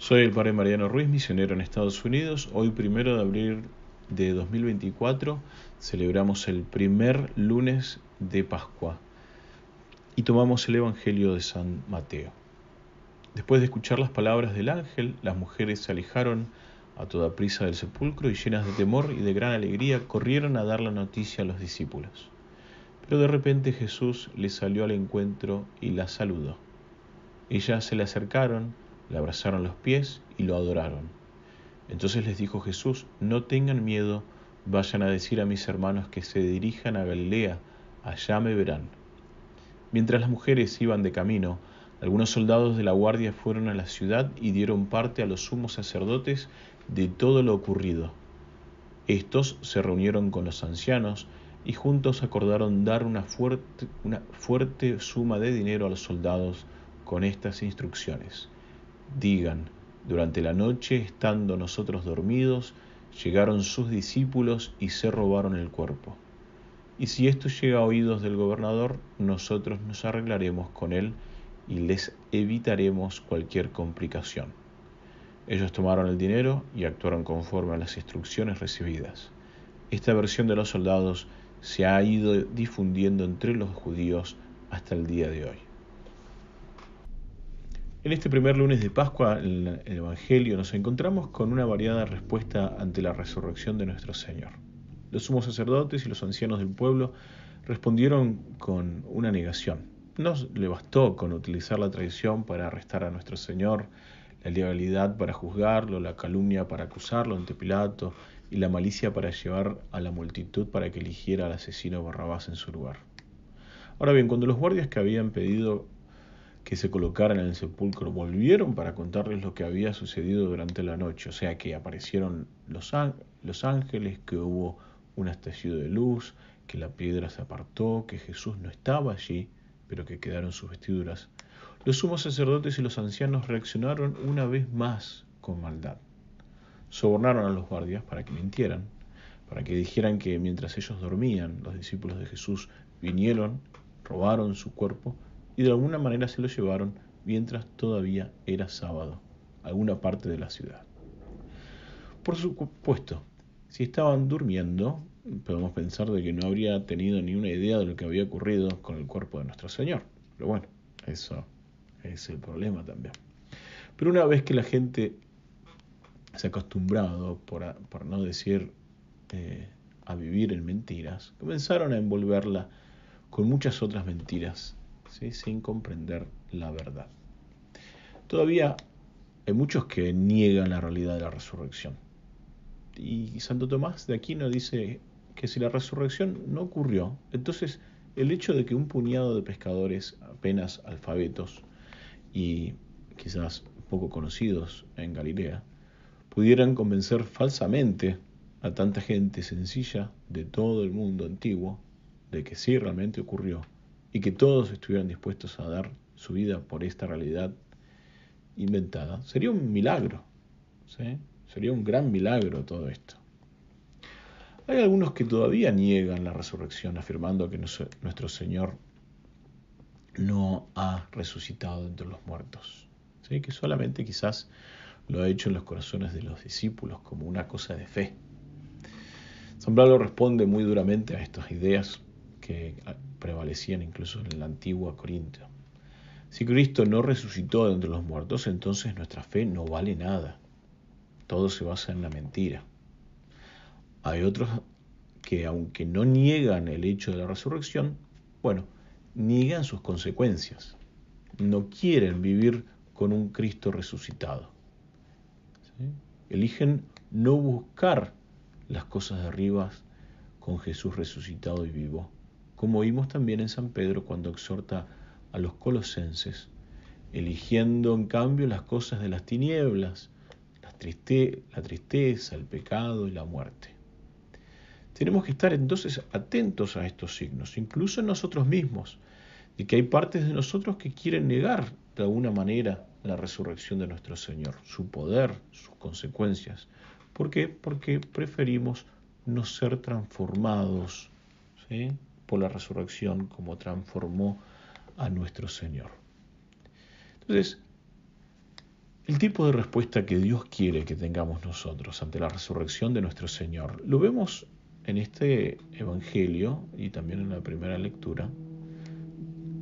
Soy el padre Mariano Ruiz, misionero en Estados Unidos. Hoy, primero de abril de 2024, celebramos el primer lunes de Pascua y tomamos el Evangelio de San Mateo. Después de escuchar las palabras del ángel, las mujeres se alejaron a toda prisa del sepulcro y llenas de temor y de gran alegría corrieron a dar la noticia a los discípulos. Pero de repente Jesús les salió al encuentro y las saludó. Ellas se le acercaron, le abrazaron los pies y lo adoraron. Entonces les dijo Jesús, no tengan miedo, vayan a decir a mis hermanos que se dirijan a Galilea, allá me verán. Mientras las mujeres iban de camino, algunos soldados de la guardia fueron a la ciudad y dieron parte a los sumos sacerdotes de todo lo ocurrido. Estos se reunieron con los ancianos y juntos acordaron dar una fuerte, una fuerte suma de dinero a los soldados con estas instrucciones digan, durante la noche, estando nosotros dormidos, llegaron sus discípulos y se robaron el cuerpo. Y si esto llega a oídos del gobernador, nosotros nos arreglaremos con él y les evitaremos cualquier complicación. Ellos tomaron el dinero y actuaron conforme a las instrucciones recibidas. Esta versión de los soldados se ha ido difundiendo entre los judíos hasta el día de hoy. En este primer lunes de Pascua, en el Evangelio, nos encontramos con una variada respuesta ante la resurrección de nuestro Señor. Los sumos sacerdotes y los ancianos del pueblo respondieron con una negación. No le bastó con utilizar la traición para arrestar a nuestro Señor, la legalidad para juzgarlo, la calumnia para acusarlo ante Pilato y la malicia para llevar a la multitud para que eligiera al asesino Barrabás en su lugar. Ahora bien, cuando los guardias que habían pedido que se colocaran en el sepulcro volvieron para contarles lo que había sucedido durante la noche, o sea que aparecieron los, los ángeles, que hubo un estallido de luz, que la piedra se apartó, que Jesús no estaba allí, pero que quedaron sus vestiduras. Los sumos sacerdotes y los ancianos reaccionaron una vez más con maldad. Sobornaron a los guardias para que mintieran, para que dijeran que mientras ellos dormían, los discípulos de Jesús vinieron, robaron su cuerpo y de alguna manera se lo llevaron mientras todavía era sábado, alguna parte de la ciudad. Por supuesto, si estaban durmiendo, podemos pensar de que no habría tenido ni una idea de lo que había ocurrido con el cuerpo de nuestro Señor. Pero bueno, eso es el problema también. Pero una vez que la gente se ha acostumbrado, por, no decir eh, a vivir en mentiras, comenzaron a envolverla con muchas otras mentiras sin comprender la verdad. Todavía hay muchos que niegan la realidad de la resurrección. Y Santo Tomás de Aquino dice que si la resurrección no ocurrió, entonces el hecho de que un puñado de pescadores apenas alfabetos y quizás poco conocidos en Galilea pudieran convencer falsamente a tanta gente sencilla de todo el mundo antiguo de que sí realmente ocurrió, y que todos estuvieran dispuestos a dar su vida por esta realidad inventada, sería un milagro. Sería un gran milagro todo esto. Hay algunos que todavía niegan la resurrección, afirmando que nuestro Señor no ha resucitado entre los muertos, que solamente quizás lo ha hecho en los corazones de los discípulos como una cosa de fe. San Pablo responde muy duramente a estas ideas prevalecían incluso en la antigua Corintia. Si Cristo no resucitó de entre los muertos, entonces nuestra fe no vale nada. Todo se basa en la mentira. Hay otros que aunque no niegan el hecho de la resurrección, bueno, niegan sus consecuencias. No quieren vivir con un Cristo resucitado. Eligen no buscar las cosas de arriba con Jesús resucitado y vivo, como vimos también en San Pedro cuando exhorta a los colosenses, eligiendo en cambio las cosas de las tinieblas, la, tristeza, el pecado y la muerte. Tenemos que estar entonces atentos a estos signos, incluso en nosotros mismos, de que hay partes de nosotros que quieren negar de alguna manera la resurrección de nuestro Señor, su poder, sus consecuencias. ¿Por qué? Porque preferimos no ser transformados. ¿sí? la resurrección como transformó a nuestro Señor. Entonces, el tipo de respuesta que Dios quiere que tengamos nosotros ante la resurrección de nuestro Señor, lo vemos en este Evangelio y también en la primera lectura,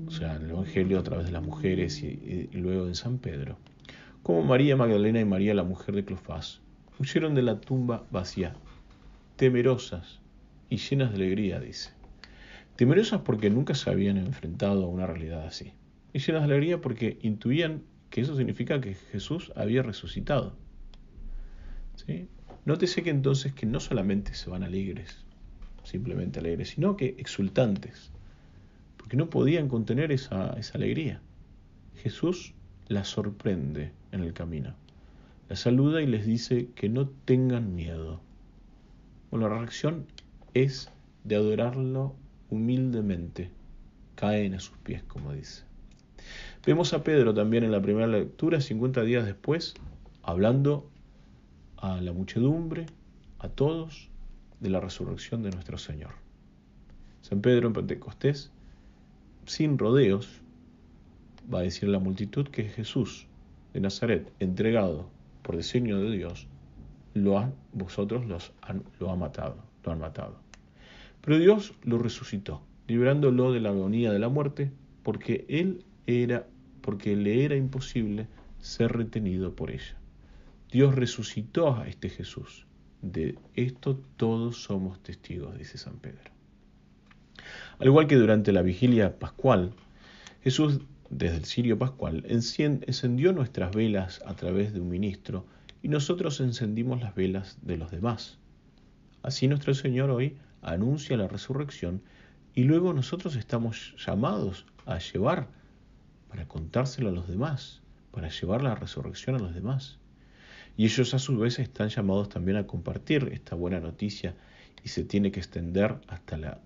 o sea, en el Evangelio a través de las mujeres y, luego en San Pedro, como María Magdalena y María la mujer de Clofás huyeron de la tumba vacía, temerosas y llenas de alegría, dice. Temerosas porque nunca se habían enfrentado a una realidad así. Y llenas de alegría porque intuían que eso significa que Jesús había resucitado. Nótese que entonces que no solamente se van alegres, simplemente alegres, sino que exultantes, porque no podían contener esa, esa alegría. Jesús las sorprende en el camino, las saluda y les dice que no tengan miedo. Bueno, la reacción es de adorarlo humildemente caen a sus pies, como dice. Vemos a Pedro también en la primera lectura, 50 días después, hablando a la muchedumbre, a todos, de la resurrección de nuestro Señor. San Pedro en Pentecostés, sin rodeos, va a decir a la multitud que Jesús de Nazaret, entregado por designio de Dios, lo vosotros los han, lo ha matado, lo han matado. Pero Dios lo resucitó, librándolo de la agonía de la muerte, porque él era, porque le era imposible ser retenido por ella. Dios resucitó a este Jesús. De esto todos somos testigos, dice San Pedro. Al igual que durante la vigilia pascual, Jesús desde el cirio pascual encendió nuestras velas a través de un ministro y nosotros encendimos las velas de los demás. Así nuestro Señor hoy anuncia la resurrección y luego nosotros estamos llamados a llevar, para contárselo a los demás, para llevar la resurrección a los demás. Y ellos a su vez están llamados también a compartir esta buena noticia y se tiene que extender hasta la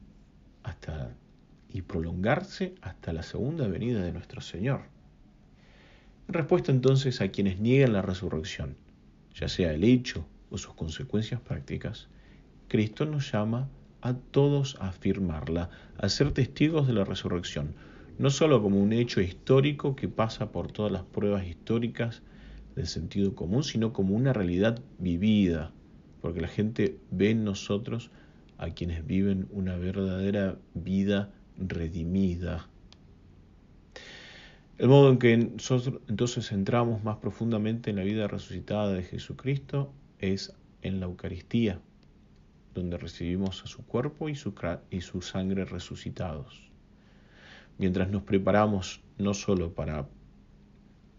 hasta y prolongarse hasta la segunda venida de nuestro Señor. En respuesta entonces a quienes niegan la resurrección, ya sea el hecho o sus consecuencias prácticas, Cristo nos llama a a todos a afirmarla, a ser testigos de la resurrección, no sólo como un hecho histórico que pasa por todas las pruebas históricas del sentido común, sino como una realidad vivida, porque la gente ve en nosotros a quienes viven una verdadera vida redimida. El modo en que nosotros entonces entramos más profundamente en la vida resucitada de Jesucristo es en la Eucaristía donde recibimos a su cuerpo y su, sangre resucitados. Mientras nos preparamos no solo para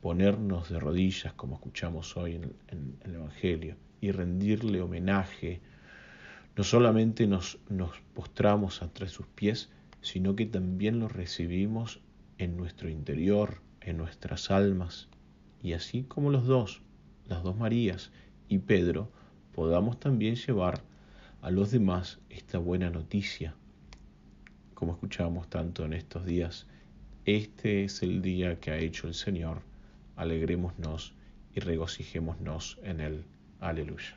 ponernos de rodillas, como escuchamos hoy en, el Evangelio, y rendirle homenaje, no solamente nos, nos postramos entre sus pies, sino que también lo recibimos en nuestro interior, en nuestras almas, y así como los dos, las dos Marías y Pedro, podamos también llevar a los demás esta buena noticia. Como escuchábamos tanto en estos días, este es el día que ha hecho el Señor, alegrémonos y regocijémonos en él. Aleluya.